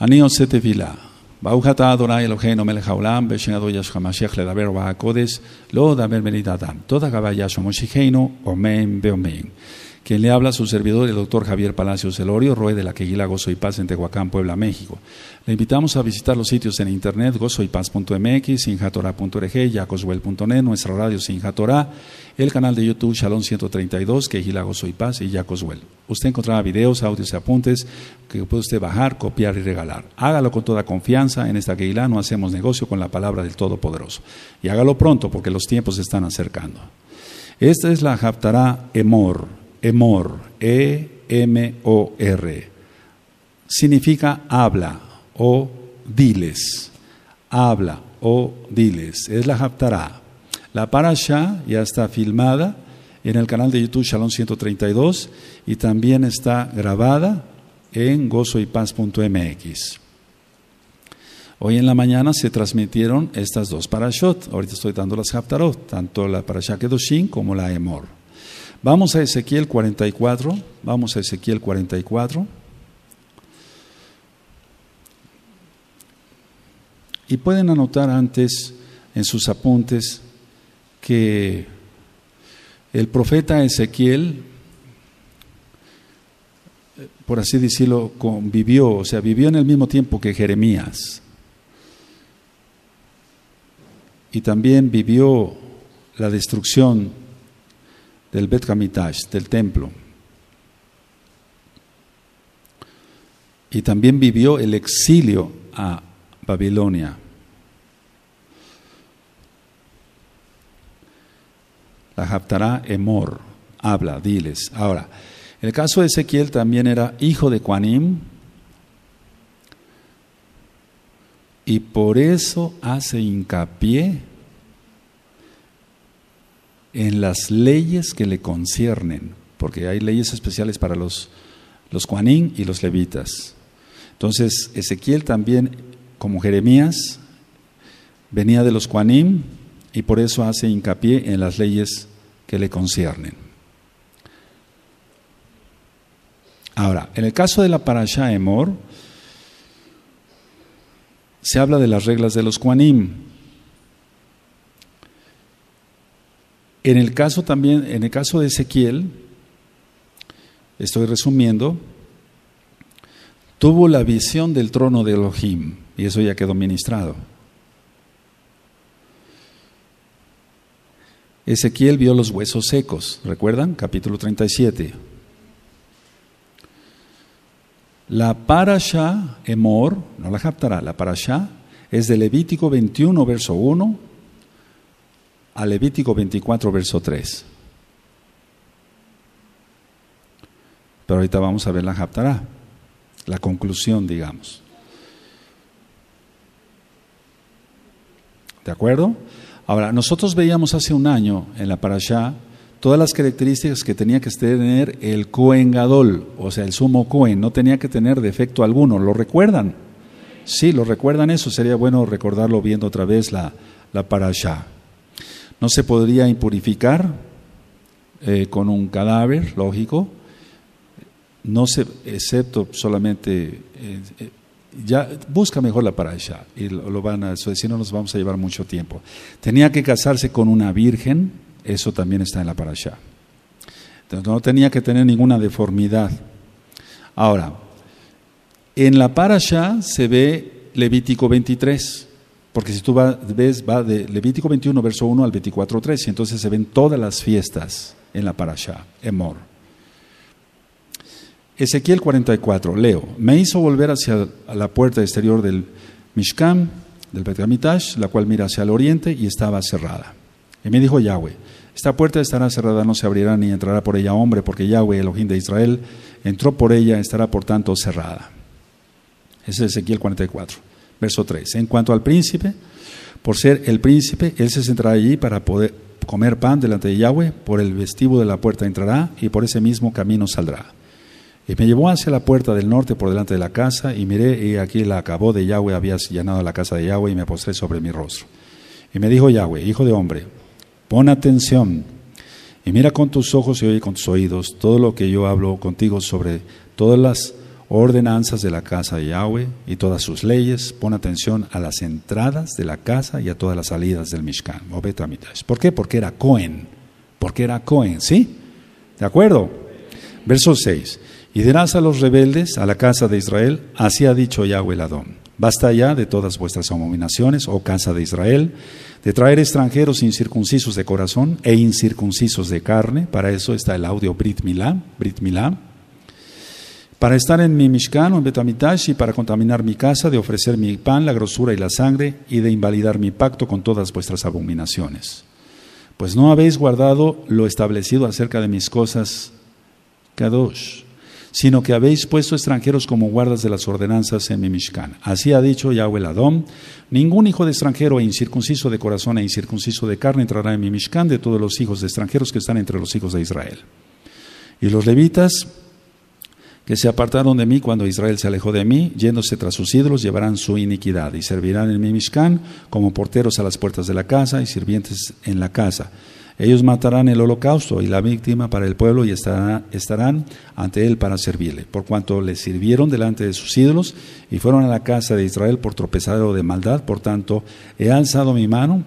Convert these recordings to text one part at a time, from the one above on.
Aníon sete vila. Bauhata adora el ojeno meljaulam, besenado ya da Toda caballas somos o quien le habla a su servidor, el doctor Javier Palacios Elorio, Roe de la Queguila Gozo y Paz en Tehuacán, Puebla, México. Le invitamos a visitar los sitios en internet gozoypaz.mx, sinjatora.org, yacoswell.net, nuestra radio Sinjatora, el canal de YouTube Shalom 132, Queguila Gozo y Paz y Yacoswell. Usted encontrará videos, audios y apuntes que puede usted bajar, copiar y regalar. Hágalo con toda confianza. En esta Queguila no hacemos negocio con la palabra del Todopoderoso. Y hágalo pronto porque los tiempos se están acercando. Esta es la Haftará Emor Emor, E-M-O-R, significa habla o diles. Habla o diles. Es la haftará, La parasha ya está filmada en el canal de YouTube Shalom 132 y también está grabada en gozoypaz.mx. Hoy en la mañana se transmitieron estas dos parashot. Ahorita estoy dando las Haftarot, tanto la parasha Kedoshim como la Emor. Vamos a Ezequiel 44, vamos a Ezequiel 44. Y pueden anotar antes en sus apuntes que el profeta Ezequiel, por así decirlo, convivió, o sea, vivió en el mismo tiempo que Jeremías. Y también vivió la destrucción del Bet Hamitash, del templo. Y también vivió el exilio a Babilonia. La Japtará Emor, habla, diles. Ahora, el caso de Ezequiel también era hijo de Quanim y por eso hace hincapié en las leyes que le conciernen, porque hay leyes especiales para los, los y los levitas. Entonces, Ezequiel también, como Jeremías, venía de los Juanín y por eso hace hincapié en las leyes que le conciernen. Ahora, en el caso de la parasha Emor, se habla de las reglas de los Juanín En el caso también, en el caso de Ezequiel, estoy resumiendo, tuvo la visión del trono de Elohim, y eso ya quedó ministrado. Ezequiel vio los huesos secos, ¿recuerdan? Capítulo 37. La parasha, Emor, no la japtará, la parasha es de Levítico 21, verso 1 a Levítico 24, verso 3. Pero ahorita vamos a ver la Japtará, la conclusión, digamos. ¿De acuerdo? Ahora, nosotros veíamos hace un año en la Parashá todas las características que tenía que tener el Kohen Gadol, o sea, el sumo Kohen, no tenía que tener defecto alguno. ¿Lo recuerdan? Sí, lo recuerdan eso. Sería bueno recordarlo viendo otra vez la, la Parashá. No se podría impurificar eh, con un cadáver, lógico, no se, excepto solamente, eh, eh, ya busca mejor la parasha y lo, van a, decir, no nos vamos a llevar mucho tiempo. Tenía que casarse con una virgen, eso también está en la parasha. Entonces no tenía que tener ninguna deformidad. Ahora, en la parasha se ve Levítico 23. Porque si tú ves, va de Levítico 21, verso 1 al 24, 3, y entonces se ven todas las fiestas en la parasha, Emor. Ezequiel 44, leo, me hizo volver hacia la puerta exterior del Mishkan, del Petramitash, la cual mira hacia el oriente y estaba cerrada. Y me dijo Yahweh, esta puerta estará cerrada, no se abrirá ni entrará por ella hombre, porque Yahweh, el Elohim de Israel, entró por ella, estará por tanto cerrada. Ese es Ezequiel 44. Verso 3. En cuanto al príncipe, por ser el príncipe, él se sentará allí para poder comer pan delante de Yahweh, por el vestíbulo de la puerta entrará y por ese mismo camino saldrá. Y me llevó hacia la puerta del norte por delante de la casa, y miré, y aquí la acabó de Yahweh, había llenado la casa de Yahweh, y me postré sobre mi rostro. Y me dijo Yahweh, hijo de hombre, pon atención, y mira con tus ojos y oye con tus oídos todo lo que yo hablo contigo sobre todas las ordenanzas de la casa de Yahweh y todas sus leyes. Pon atención a las entradas de la casa y a todas las salidas del Mishkan. ¿Por qué? Porque era Cohen. Porque era Cohen, ¿sí? ¿De acuerdo? Verso 6. Y dirás a los rebeldes, a la casa de Israel, así ha dicho Yahweh el Adón. Basta ya de todas vuestras abominaciones, oh casa de Israel, de traer extranjeros incircuncisos de corazón e incircuncisos de carne. Para eso está el audio Brit Milá, Brit para estar en mi Mishkan o en Betamitash y para contaminar mi casa, de ofrecer mi pan, la grosura y la sangre, y de invalidar mi pacto con todas vuestras abominaciones. Pues no habéis guardado lo establecido acerca de mis cosas, Kadosh, sino que habéis puesto extranjeros como guardas de las ordenanzas en mi Mishkan. Así ha dicho Yahweh Adón, ningún hijo de extranjero e incircunciso de corazón e incircunciso de carne entrará en mi de todos los hijos de extranjeros que están entre los hijos de Israel. Y los levitas que se apartaron de mí cuando Israel se alejó de mí, yéndose tras sus ídolos, llevarán su iniquidad y servirán en mi Mishkan como porteros a las puertas de la casa y sirvientes en la casa. Ellos matarán el holocausto y la víctima para el pueblo y estarán ante él para servirle, por cuanto le sirvieron delante de sus ídolos y fueron a la casa de Israel por tropezado de maldad. Por tanto, he alzado mi mano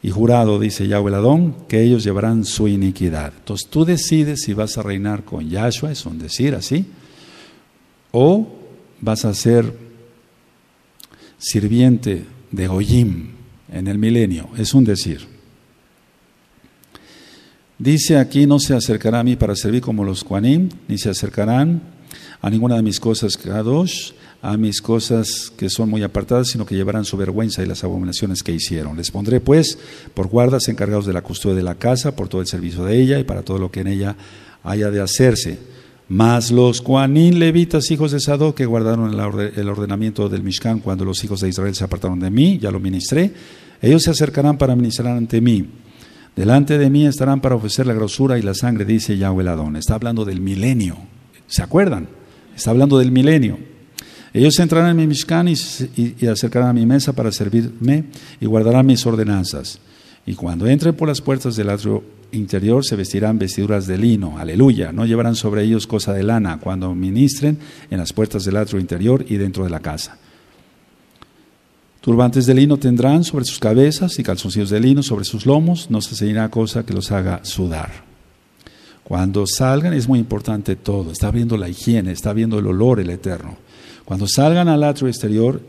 y jurado, dice Yahweh Adón, que ellos llevarán su iniquidad. Entonces tú decides si vas a reinar con Yahshua, es un decir así, o vas a ser sirviente de Oyim en el milenio. Es un decir. Dice aquí, no se acercará a mí para servir como los Kuanim, ni se acercarán a ninguna de mis cosas dos a mis cosas que son muy apartadas, sino que llevarán su vergüenza y las abominaciones que hicieron. Les pondré pues por guardas encargados de la custodia de la casa, por todo el servicio de ella y para todo lo que en ella haya de hacerse mas los cuanín levitas, hijos de Sadoc, que guardaron el ordenamiento del Mishkan cuando los hijos de Israel se apartaron de mí, ya lo ministré, ellos se acercarán para ministrar ante mí. Delante de mí estarán para ofrecer la grosura y la sangre, dice Yahweh Adón. Está hablando del milenio. ¿Se acuerdan? Está hablando del milenio. Ellos entrarán en mi Mishkan y acercarán a mi mesa para servirme y guardarán mis ordenanzas. Y cuando entren por las puertas del atrio interior se vestirán vestiduras de lino, aleluya, no llevarán sobre ellos cosa de lana cuando ministren en las puertas del atrio interior y dentro de la casa. Turbantes de lino tendrán sobre sus cabezas y calzoncillos de lino sobre sus lomos, no se seguirá cosa que los haga sudar. Cuando salgan es muy importante todo, está viendo la higiene, está viendo el olor el eterno. Cuando salgan al atrio exterior,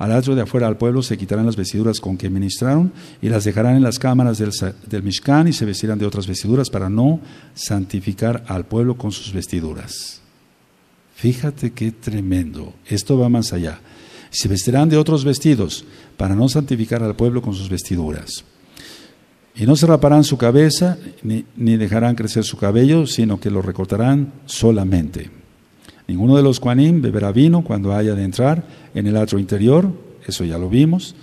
al atrio de afuera al pueblo se quitarán las vestiduras con que ministraron y las dejarán en las cámaras del, del Mishkan y se vestirán de otras vestiduras para no santificar al pueblo con sus vestiduras. Fíjate qué tremendo. Esto va más allá. Se vestirán de otros vestidos para no santificar al pueblo con sus vestiduras. Y no se raparán su cabeza ni, ni dejarán crecer su cabello, sino que lo recortarán solamente. Ninguno de los cuanim beberá vino cuando haya de entrar en el atrio interior, eso ya lo vimos.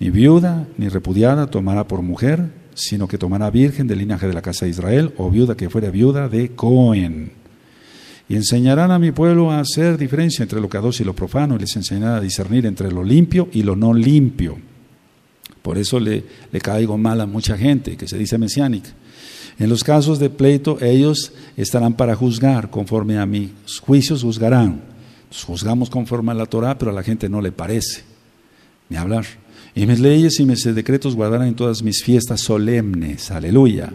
Ni viuda ni repudiada tomará por mujer, sino que tomará virgen del linaje de la casa de Israel o viuda que fuera viuda de Cohen. Y enseñarán a mi pueblo a hacer diferencia entre lo cadoso y lo profano, y les enseñarán a discernir entre lo limpio y lo no limpio. Por eso le, le caigo mal a mucha gente que se dice mesiánica en los casos de pleito, ellos estarán para juzgar conforme a mis juicios, juzgarán. juzgamos conforme a la Torah, pero a la gente no le parece, ni hablar. Y mis leyes y mis decretos guardarán en todas mis fiestas solemnes, aleluya.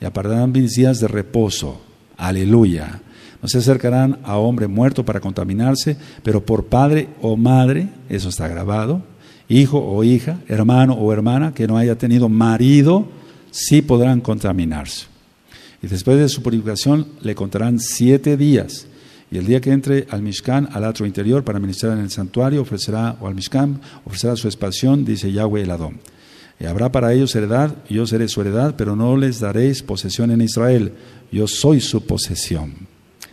Y apartarán mis días de reposo, aleluya. No se acercarán a hombre muerto para contaminarse, pero por padre o madre, eso está grabado, hijo o hija, hermano o hermana que no haya tenido marido, sí podrán contaminarse. Y después de su purificación le contarán siete días. Y el día que entre al Mishkan, al atrio interior, para ministrar en el santuario, ofrecerá, o al Mishkan, ofrecerá su expansión, dice Yahweh el Adón. Y habrá para ellos heredad, yo seré su heredad, pero no les daréis posesión en Israel. Yo soy su posesión.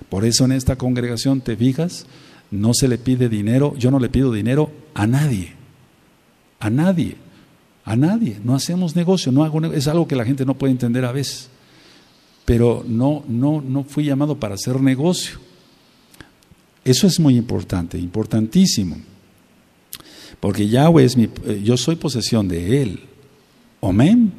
Por eso en esta congregación, ¿te fijas? No se le pide dinero, yo no le pido dinero a nadie. A nadie. A nadie, no hacemos negocio, no hago Es algo que la gente no puede entender a veces. Pero no, no, no fui llamado para hacer negocio. Eso es muy importante, importantísimo. Porque Yahweh es mi, eh, yo soy posesión de Él. Amén.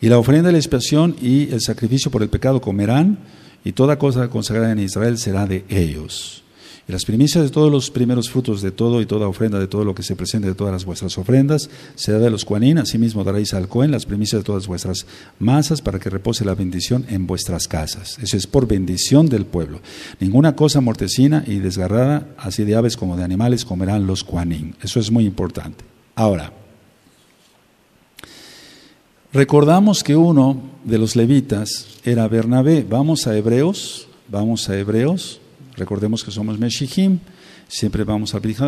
Y la ofrenda de la expiación y el sacrificio por el pecado comerán, y toda cosa consagrada en Israel será de ellos. Y las primicias de todos los primeros frutos de todo y toda ofrenda, de todo lo que se presente, de todas las vuestras ofrendas, se de los cuanín, asimismo daréis al cohen las primicias de todas vuestras masas, para que repose la bendición en vuestras casas. Eso es por bendición del pueblo. Ninguna cosa mortecina y desgarrada, así de aves como de animales, comerán los cuanín. Eso es muy importante. Ahora, Recordamos que uno de los levitas era Bernabé. Vamos a Hebreos, vamos a Hebreos Recordemos que somos Meshihim, siempre vamos a Brit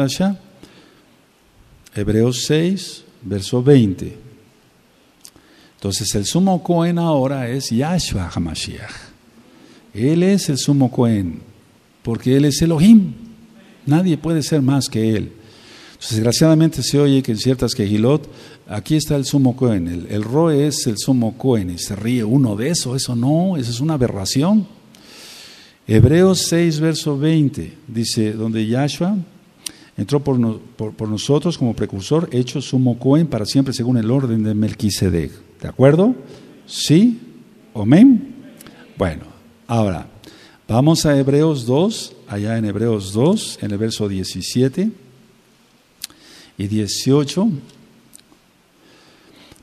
Hebreos 6, verso 20. Entonces el sumo Cohen ahora es Yahshua HaMashiach. Él es el sumo Cohen, porque Él es Elohim. Nadie puede ser más que Él. Entonces, desgraciadamente se oye que en ciertas quejilot, aquí está el sumo Cohen. El, el Roe es el sumo Cohen y se ríe uno de eso. Eso no, eso es una aberración. Hebreos 6, verso 20, dice, donde Yahshua entró por, nosotros como precursor, hecho sumo cohen para siempre según el orden de Melquisedec. ¿De acuerdo? ¿Sí? ¿Amén? Bueno, ahora, vamos a Hebreos 2, allá en Hebreos 2, en el verso 17 y 18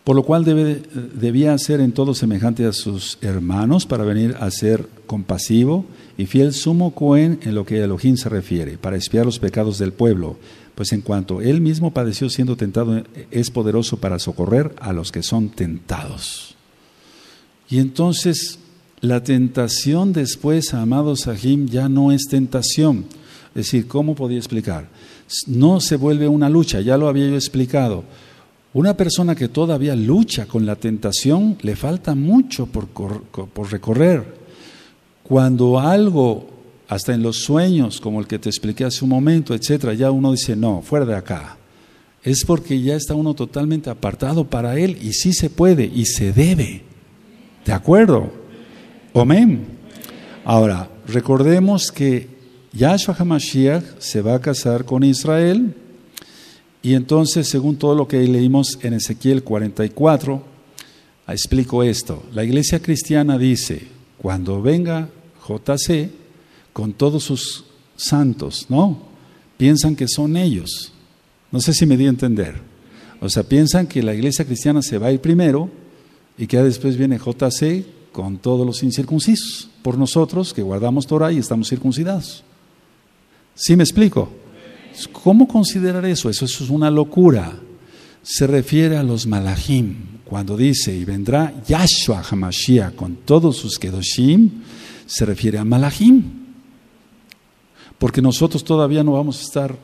por lo cual debía ser en todo semejante a sus hermanos para venir a ser compasivo y fiel sumo Cohen en lo que Elohim se refiere, para espiar los pecados del pueblo, pues en cuanto él mismo padeció siendo tentado, es poderoso para socorrer a los que son tentados. Y entonces la tentación después, amados Sahim, ya no es tentación. Es decir, ¿cómo podía explicar? No se vuelve una lucha, ya lo había yo explicado una persona que todavía lucha con la tentación le falta mucho por, recorrer. Cuando algo, hasta en los sueños, como el que te expliqué hace un momento, etcétera, ya uno dice, no, fuera de acá. Es porque ya está uno totalmente apartado para él y sí se puede y se debe. ¿De acuerdo? Amén. Ahora, recordemos que Yahshua HaMashiach se va a casar con Israel y entonces, según todo lo que leímos en Ezequiel 44, ah, explico esto. La iglesia cristiana dice, cuando venga JC, con todos sus santos, ¿no? Piensan que son ellos. No sé si me di a entender. O sea, piensan que la iglesia cristiana se va a primero y que después viene JC con todos los incircuncisos, por nosotros que guardamos Torah y estamos circuncidados. ¿Sí me explico? ¿Cómo considerar eso? Eso, es una locura. Se refiere a los malahim, cuando dice, y vendrá Yahshua Hamashiach con todos sus kedoshim, se refiere a malahim. Porque nosotros todavía no vamos a estar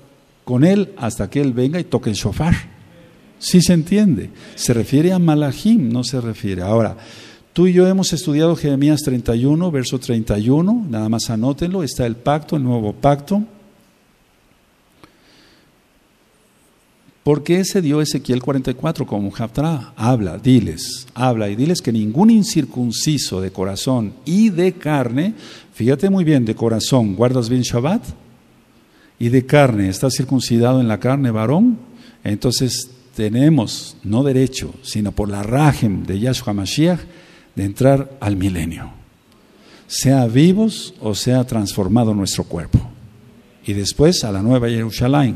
con él hasta que él venga y toque el shofar. Sí se entiende. Se refiere a malahim, no se refiere. Ahora, Tú y yo hemos estudiado Jeremías 31, verso 31, nada más anótenlo, está el pacto, el nuevo pacto. Porque ese se dio Ezequiel 44 como Jaftra? Habla, diles, habla y diles que ningún incircunciso de corazón y de carne, fíjate muy bien, de corazón, ¿guardas bien Shabbat? Y de carne, ¿estás circuncidado en la carne, varón? Entonces tenemos, no derecho, sino por la rajem de Yahshua Mashiach, de entrar al milenio. Sea vivos o sea transformado nuestro cuerpo. Y después a la nueva Jerusalén.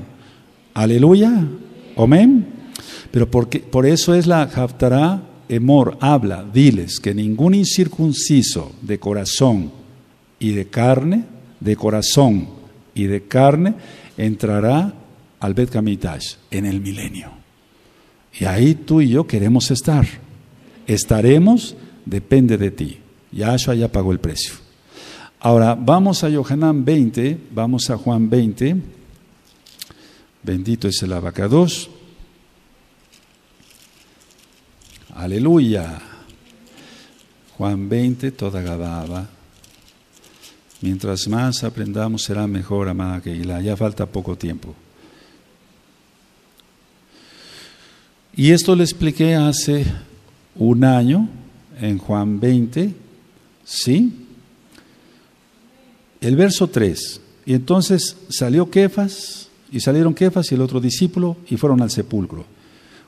Aleluya. Amén. Pero porque, por eso es la Haftará Emor, habla, diles que ningún incircunciso de corazón y de carne, de corazón y de carne, entrará al Bet Kamitash en el milenio. Y ahí tú y yo queremos estar. Estaremos, depende de ti. Yahshua ya pagó el precio. Ahora, vamos a Yohanan 20, vamos a Juan 20. Bendito es el abacados. Aleluya. Juan 20, toda Gababa. Mientras más aprendamos, será mejor, amada Keila. Ya falta poco tiempo. Y esto le expliqué hace un año en Juan 20, ¿sí? El verso 3. Y entonces salió Kefas y salieron Kefas y el otro discípulo y fueron al sepulcro.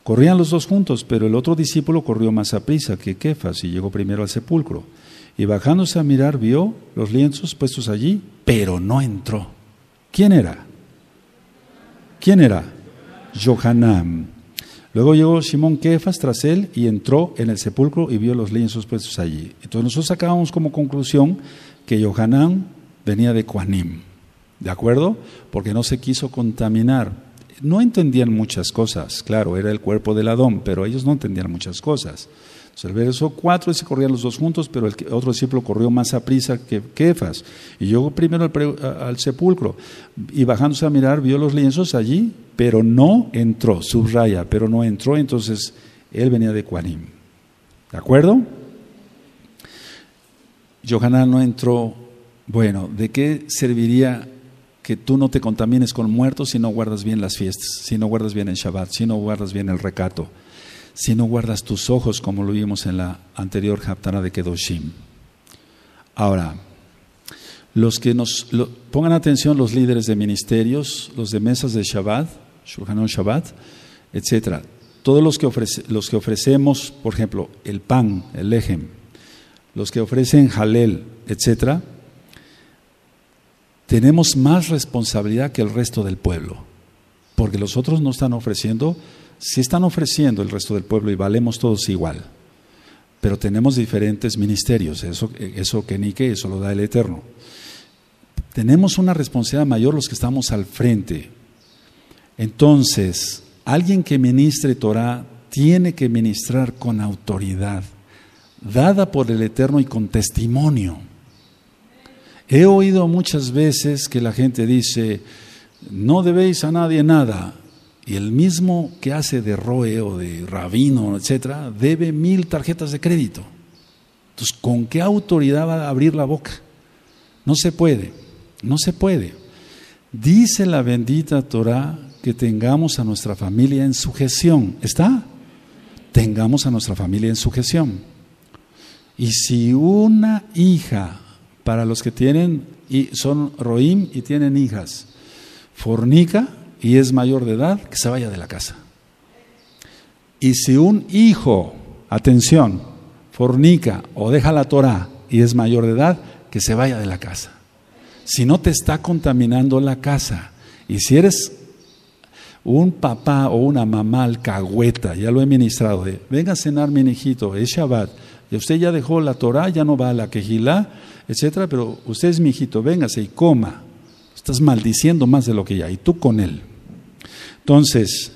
Corrían los dos juntos, pero el otro discípulo corrió más a prisa que Kefas y llegó primero al sepulcro. Y bajándose a mirar, vio los lienzos puestos allí, pero no entró. ¿Quién era? ¿Quién era? Johanán. Luego llegó Simón Kefas tras él y entró en el sepulcro y vio los lienzos puestos allí. Entonces nosotros sacábamos como conclusión que Johanán venía de Coanim. ¿de acuerdo? Porque no se quiso contaminar. No entendían muchas cosas, claro, era el cuerpo del Adón, pero ellos no entendían muchas cosas. Entonces, el verso 4 se corrían los dos juntos, pero el otro discípulo corrió más a prisa que Kefas. Y llegó primero al, sepulcro y bajándose a mirar vio los lienzos allí, pero no entró, subraya, pero no entró, entonces él venía de Cuanim. ¿De acuerdo? Johanan no entró. Bueno, ¿de qué serviría que tú no te contamines con muertos si no guardas bien las fiestas, si no guardas bien el Shabbat, si no guardas bien el recato, si no guardas tus ojos, como lo vimos en la anterior Haptara de Kedoshim. Ahora, los que nos pongan atención los líderes de ministerios, los de mesas de Shabbat, Shulchan Shabbat, etcétera. Todos los que, ofrece, los que ofrecemos, por ejemplo, el pan, el lejem, los que ofrecen halel, etcétera, tenemos más responsabilidad que el resto del pueblo, porque los otros no están ofreciendo, si están ofreciendo el resto del pueblo y valemos todos igual, pero tenemos diferentes ministerios, eso, eso que nique, eso lo da el Eterno. Tenemos una responsabilidad mayor los que estamos al frente. Entonces, alguien que ministre Torah tiene que ministrar con autoridad, dada por el Eterno y con testimonio He oído muchas veces que la gente dice, no debéis a nadie nada, y el mismo que hace de roe o de rabino, etcétera, debe mil tarjetas de crédito. Entonces, ¿con qué autoridad va a abrir la boca? No se puede, no se puede. Dice la bendita Torah que tengamos a nuestra familia en sujeción. ¿Está? Tengamos a nuestra familia en sujeción. Y si una hija para los que tienen y son roim y tienen hijas. Fornica y es mayor de edad, que se vaya de la casa. Y si un hijo, atención, fornica o deja la Torah y es mayor de edad, que se vaya de la casa. Si no te está contaminando la casa y si eres un papá o una mamá cagüeta, ya lo he ministrado, de, venga a cenar mi hijito, es Shabbat, y usted ya dejó la Torah, ya no va a la Quejilá, etcétera, pero usted es mi hijito, véngase y coma. Estás maldiciendo más de lo que ya, y tú con él. Entonces,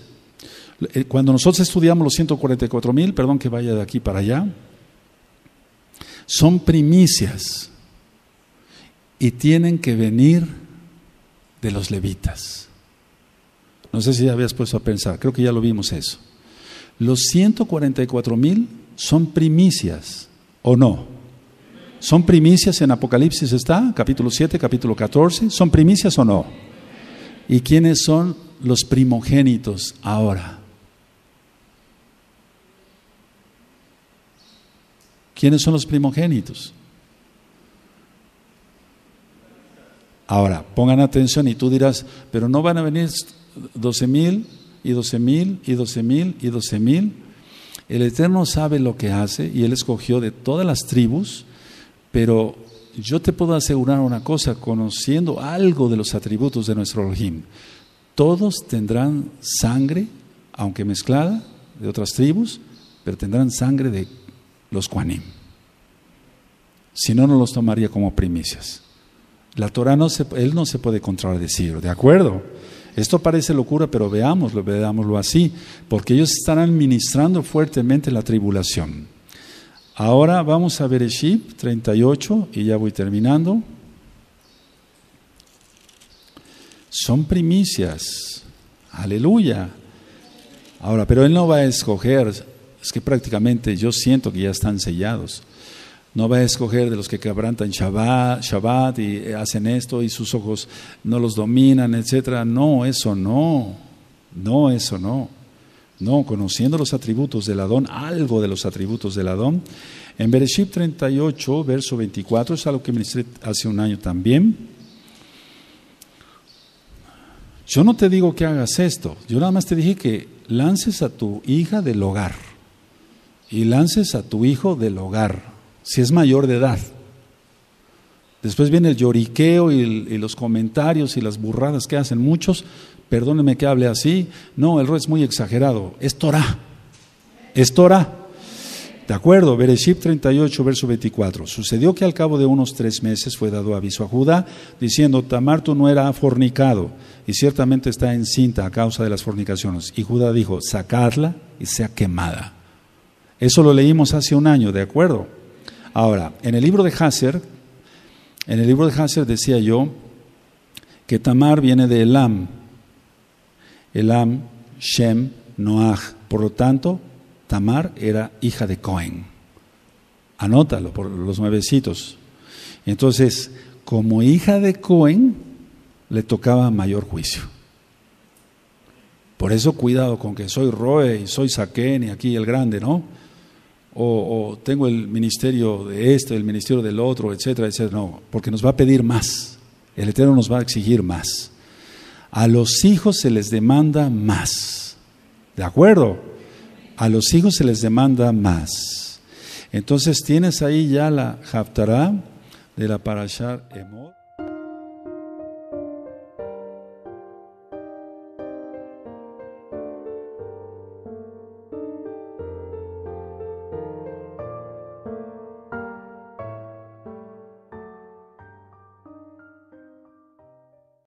eh, cuando nosotros estudiamos los 144 mil, perdón que vaya de aquí para allá, son primicias y tienen que venir de los levitas. No sé si ya habías puesto a pensar, creo que ya lo vimos eso. Los 144 mil son primicias, ¿o no? ¿Son primicias en Apocalipsis está? Capítulo 7, capítulo 14. ¿Son primicias o no? ¿Y quiénes son los primogénitos ahora? ¿Quiénes son los primogénitos? Ahora, pongan atención y tú dirás, pero no van a venir doce mil y doce mil y doce mil y doce mil. El Eterno sabe lo que hace y Él escogió de todas las tribus, pero yo te puedo asegurar una cosa, conociendo algo de los atributos de nuestro Elohim, todos tendrán sangre, aunque mezclada, de otras tribus, pero tendrán sangre de los Quanim. Si no, no los tomaría como primicias. La Torah no se, él no se puede contradecir, ¿de acuerdo? Esto parece locura, pero veámoslo, veámoslo así, porque ellos están administrando fuertemente la tribulación. Ahora vamos a ver Chip 38 y ya voy terminando. Son primicias. Aleluya. Ahora, pero Él no va a escoger, es que prácticamente yo siento que ya están sellados no va a escoger de los que quebrantan Shabbat, Shabbat y hacen esto y sus ojos no los dominan, etcétera. No, eso no. No, eso no. No, conociendo los atributos del Adón, algo de los atributos del Adón. En Bereshit 38, verso 24, es algo que ministré hace un año también. Yo no te digo que hagas esto, yo nada más te dije que lances a tu hija del hogar y lances a tu hijo del hogar si es mayor de edad. Después viene el lloriqueo y, los comentarios y las burradas que hacen muchos. Perdóneme que hable así. No, el rol es muy exagerado. Es Torah. Es Torah. De acuerdo, Bereshit 38, verso 24. Sucedió que al cabo de unos tres meses fue dado aviso a Judá, diciendo, Tamar tu no era fornicado, y ciertamente está encinta a causa de las fornicaciones. Y Judá dijo, sacadla y sea quemada. Eso lo leímos hace un año, ¿de acuerdo? Ahora, en el libro de Hazer, en el libro de Hasser decía yo que Tamar viene de Elam. Elam, Shem, Noah. Por lo tanto, Tamar era hija de Cohen. Anótalo por los nuevecitos. Entonces, como hija de Cohen, le tocaba mayor juicio. Por eso cuidado con que soy Roe y soy Saquén y aquí el grande, ¿no? o, tengo el ministerio de este, el ministerio del otro, etcétera, etcétera. No, porque nos va a pedir más. El Eterno nos va a exigir más. A los hijos se les demanda más. ¿De acuerdo? A los hijos se les demanda más. Entonces tienes ahí ya la Haftarah de la Parashar Emor.